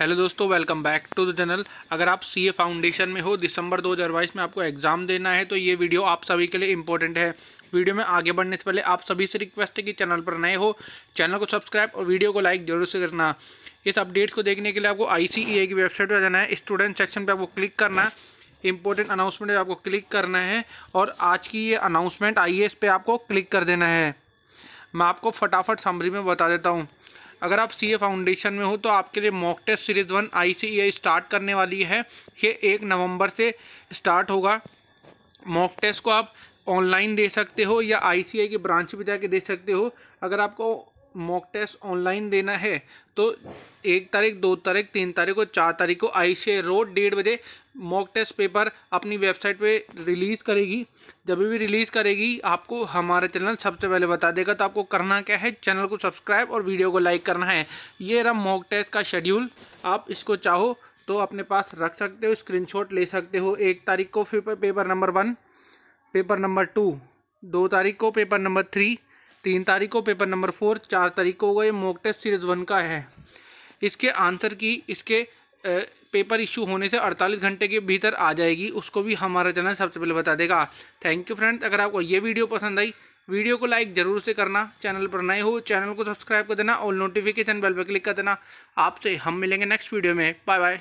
hello दोस्तों welcome back to the channel अगर आप सीए फाउंडेशन में हो दिसंबर 2022 में आपको एग्ज़ाम देना है तो ये वीडियो आप सभी के लिए इंपॉर्टेंट है वीडियो में आगे बढ़ने से पहले आप सभी से रिक्वेस्ट है कि चैनल पर नए हो चैनल को सब्सक्राइब और वीडियो को लाइक जरूर से करना इस अपडेट्स को देखने के लिए आपको आई e की वेबसाइट पर जाना है स्टूडेंट सेक्शन पर आपको क्लिक करना है इंपॉर्टेंट अनाउंसमेंट पर आपको क्लिक करना है और आज की ये अनाउंसमेंट आई है इस पर आपको क्लिक कर देना है मैं आपको फटाफट समरी में बता देता हूँ अगर आप सी फाउंडेशन में हो तो आपके लिए mock test series one I C start करने वाली है ये एक नवंबर से स्टार्ट होगा मॉक टेस्ट को आप ऑनलाइन दे सकते हो या आई e की ब्रांच में जाके दे सकते हो अगर आपको मॉक टेस्ट ऑनलाइन देना है तो एक तारीख दो तारीख तीन तारीख और चार तारीख को आई सी रोड डेढ़ बजे मॉक टेस्ट पेपर अपनी वेबसाइट पे रिलीज़ करेगी जब भी रिलीज़ करेगी आपको हमारा चैनल सबसे पहले बता देगा तो आपको करना क्या है चैनल को सब्सक्राइब और वीडियो को लाइक करना है ये रहा मॉक टेस्ट का शेड्यूल आप इसको चाहो तो अपने पास रख सकते हो स्क्रीनशॉट ले सकते हो एक तारीख को paper number one paper number two दो तारीख को पेपर नंबर थ्री तीन तारीख को पेपर नंबर फोर चार तारीख को होगा ये मॉक टेस्ट सीरीज़ वन का है इसके आंसर की इसके पेपर इशू होने से 48 घंटे के भीतर आ जाएगी उसको भी हमारा चैनल सबसे पहले बता देगा थैंक यू फ्रेंड्स अगर आपको ये वीडियो पसंद आई वीडियो को लाइक ज़रूर से करना चैनल पर नए हो चैनल को सब्सक्राइब कर देना और नोटिफिकेशन बेल पर क्लिक कर देना आपसे हम मिलेंगे नेक्स्ट वीडियो में बाय बाय